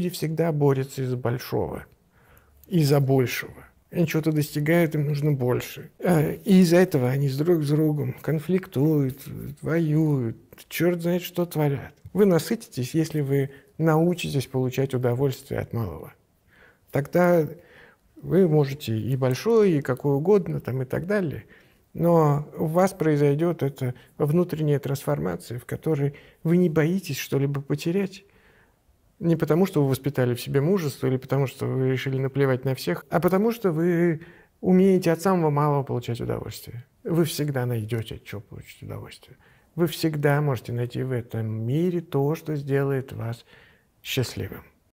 Люди всегда борются из-за большого, из-за большего. Они что-то достигают, им нужно больше. А, и из-за этого они с друг с другом конфликтуют, воюют, черт знает, что творят. Вы насытитесь, если вы научитесь получать удовольствие от малого. Тогда вы можете и большое, и какое угодно, там, и так далее. Но у вас произойдет эта внутренняя трансформация, в которой вы не боитесь что-либо потерять, не потому, что вы воспитали в себе мужество или потому, что вы решили наплевать на всех, а потому, что вы умеете от самого малого получать удовольствие. Вы всегда найдете, от чего получить удовольствие. Вы всегда можете найти в этом мире то, что сделает вас счастливым.